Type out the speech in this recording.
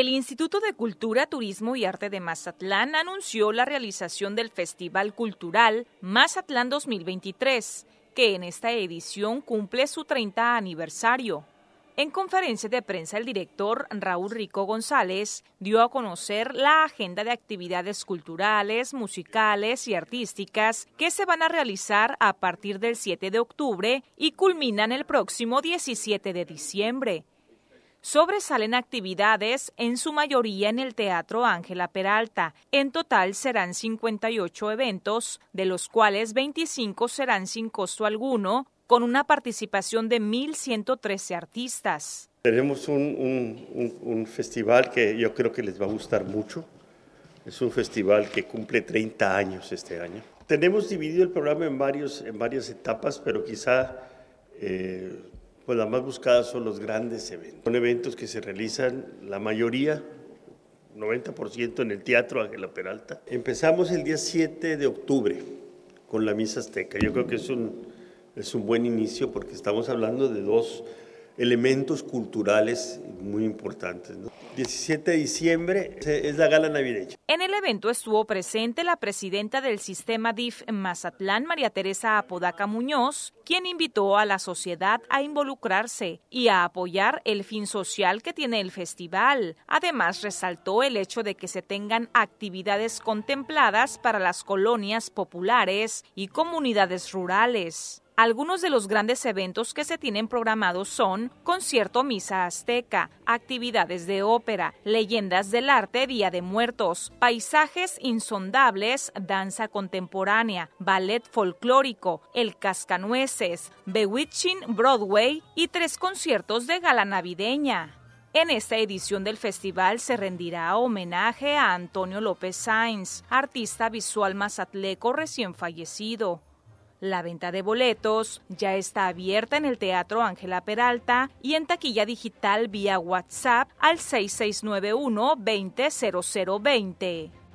El Instituto de Cultura, Turismo y Arte de Mazatlán anunció la realización del Festival Cultural Mazatlán 2023, que en esta edición cumple su 30 aniversario. En conferencia de prensa, el director Raúl Rico González dio a conocer la agenda de actividades culturales, musicales y artísticas que se van a realizar a partir del 7 de octubre y culminan el próximo 17 de diciembre sobresalen actividades en su mayoría en el Teatro Ángela Peralta. En total serán 58 eventos, de los cuales 25 serán sin costo alguno, con una participación de 1.113 artistas. Tenemos un, festival que yo creo que les va a gustar mucho. Es un festival que cumple 30 años este año. Tenemos dividido el programa en, varias etapas, pero quizá eh, pues las más buscadas son los grandes eventos. Son eventos que se realizan la mayoría 90% en el Teatro Ángela Peralta. Empezamos el día 7 de octubre con la Misa Azteca. Yo creo que es un, es un buen inicio porque estamos hablando de dos elementos culturales muy importantes. ¿no? 17 de diciembre eh, es la gala navideña. En el evento estuvo presente la presidenta del sistema DIF Mazatlán, María Teresa Apodaca Muñoz, quien invitó a la sociedad a involucrarse y a apoyar el fin social que tiene el festival. Además, resaltó el hecho de que se tengan actividades contempladas para las colonias populares y comunidades rurales. Algunos de los grandes eventos que se tienen programados son concierto Misa Azteca, actividades de ópera, leyendas del arte Día de Muertos, paisajes insondables, danza contemporánea, ballet folclórico, el cascanueces, Bewitching Broadway y tres conciertos de gala navideña. En esta edición del festival se rendirá homenaje a Antonio López Sainz, artista visual mazatleco recién fallecido. La venta de boletos ya está abierta en el Teatro Ángela Peralta y en taquilla digital vía WhatsApp al 6691 200020.